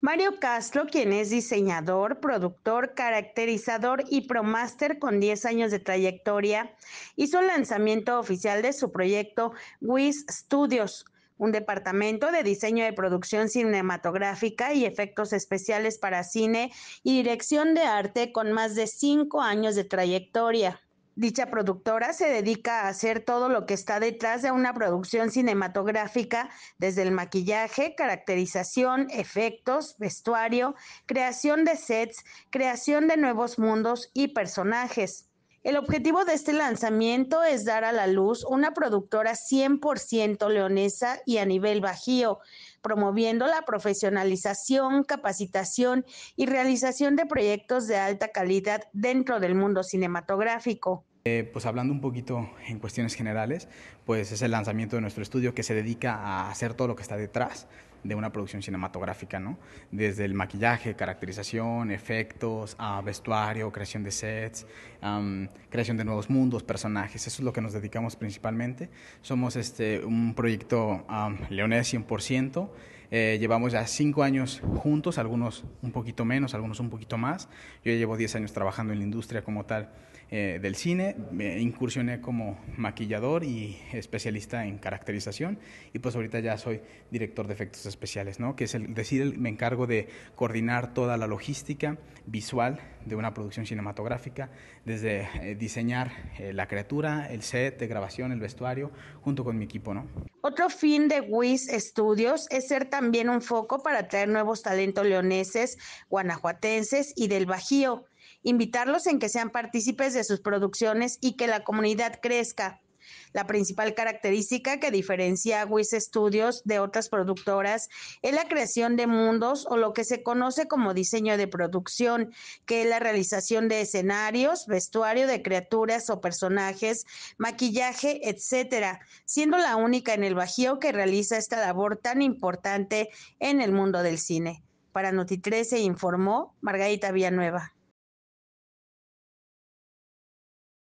Mario Castro, quien es diseñador, productor, caracterizador y promaster con 10 años de trayectoria, hizo el lanzamiento oficial de su proyecto WIS Studios, un departamento de diseño de producción cinematográfica y efectos especiales para cine y dirección de arte con más de 5 años de trayectoria. Dicha productora se dedica a hacer todo lo que está detrás de una producción cinematográfica, desde el maquillaje, caracterización, efectos, vestuario, creación de sets, creación de nuevos mundos y personajes. El objetivo de este lanzamiento es dar a la luz una productora 100% leonesa y a nivel bajío, promoviendo la profesionalización, capacitación y realización de proyectos de alta calidad dentro del mundo cinematográfico. Eh, pues hablando un poquito en cuestiones generales, pues es el lanzamiento de nuestro estudio que se dedica a hacer todo lo que está detrás de una producción cinematográfica, ¿no? Desde el maquillaje, caracterización, efectos, a vestuario, creación de sets, creación de nuevos mundos, personajes, eso es lo que nos dedicamos principalmente. Somos este, un proyecto leonés 100%. Eh, llevamos ya cinco años juntos, algunos un poquito menos, algunos un poquito más. Yo ya llevo diez años trabajando en la industria como tal eh, del cine. Me incursioné como maquillador y especialista en caracterización. Y pues ahorita ya soy director de efectos especiales, ¿no? Que es el decir, me encargo de coordinar toda la logística visual de una producción cinematográfica, desde eh, diseñar la criatura, el set de grabación, el vestuario, junto con mi equipo, ¿no? Otro fin de WIS Studios es ser también un foco para atraer nuevos talentos leoneses, guanajuatenses y del Bajío, invitarlos en que sean partícipes de sus producciones y que la comunidad crezca. La principal característica que diferencia a WIS Studios de otras productoras es la creación de mundos o lo que se conoce como diseño de producción, que es la realización de escenarios, vestuario de criaturas o personajes, maquillaje, etcétera, siendo la única en el Bajío que realiza esta labor tan importante en el mundo del cine. Para Noti se informó Margarita Villanueva.